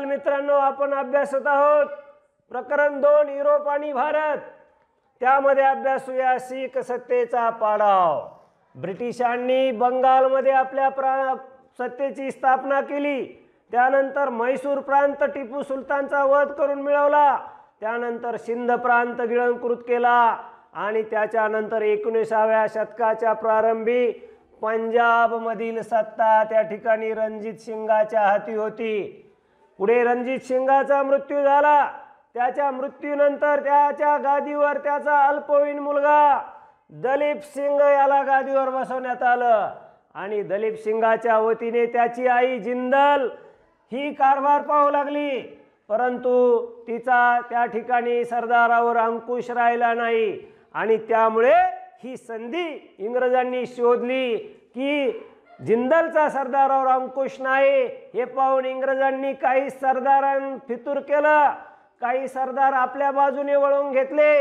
मित्रांनो आपण अभ्यासत आहोत प्रकरण दोन युरोप आणि भारत त्यामध्ये अभ्यासूया सिख सत्तेचा पाडाव ब्रिटिशांनी बंगालमध्ये आपल्या प्रा सत्तेची स्थापना केली त्यानंतर म्हैसूर प्रांत टिपू सुलतानचा वध करून मिळवला त्यानंतर सिंध प्रांत गिळंकृत केला आणि त्याच्यानंतर एकोणीसाव्या शतकाच्या प्रारंभी पंजाबमधील सत्ता त्या ठिकाणी रणजित सिंगाच्या हाती होती पुढे रणजित सिंगाचा मृत्यू झाला त्याच्या मृत्यूनंतर त्याच्या गादीवर त्याचा अल्पवयीन मुलगा दलीप सिंग याला गादीवर बसवण्यात आलं आणि दलीप सिंगाच्या वतीने त्याची आई जिंदल ही कारभार पाहू लागली परंतु तिचा त्या ठिकाणी सरदारावर अंकुश राहिला नाही आणि त्यामुळे ही संधी इंग्रजांनी शोधली की जिंदलचा सरदारावर अंकुश नाही हे पाहून इंग्रजांनी काही सरदारां फितूर केलं काही सरदार आपल्या बाजूने वळून घेतले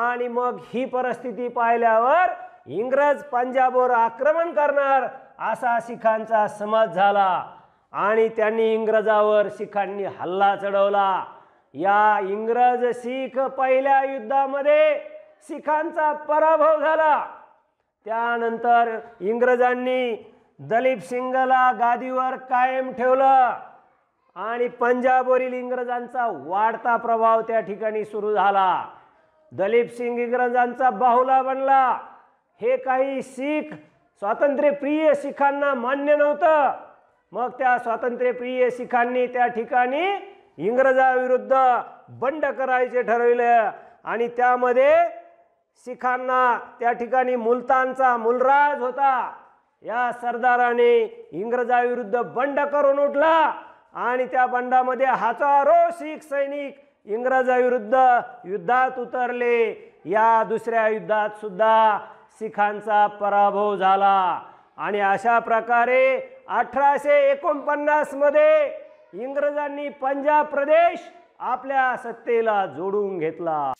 आणि मग ही परिस्थिती पाहिल्यावर इंग्रज पंजाबवर आक्रमण करणार असा शिखांचा समज झाला आणि त्यांनी इंग्रजावर शिखांनी हल्ला चढवला या इंग्रज शिख पहिल्या युद्धामध्ये शिखांचा पराभव झाला त्यानंतर इंग्रजांनी दलीप सिंगला गादीवर कायम ठेवलं आणि पंजाबवरील इंग्रजांचा वाढता प्रभाव त्या ठिकाणी सुरू झाला दलीप सिंग इंग्रजांचा बाहुला बनला हे काही सिख स्वातंत्र्यप्रिय सिखांना मान्य नव्हतं मग त्या स्वातंत्र्यप्रिय सिखांनी त्या ठिकाणी इंग्रजाविरुद्ध बंड करायचे ठरविले आणि त्यामध्ये सिखांना त्या ठिकाणी मुलतानचा मुलराज होता या सरदाराने इंग्रजाविरुद्ध बंड करून उठला आणि त्या बंडामध्ये हजारो शीख सैनिक इंग्रजाविरुद्ध युद्धात उतरले या दुसऱ्या युद्धात सुद्धा शिखांचा पराभव झाला आणि अशा प्रकारे अठराशे मध्ये इंग्रजांनी पंजाब प्रदेश आपल्या सत्तेला जोडून घेतला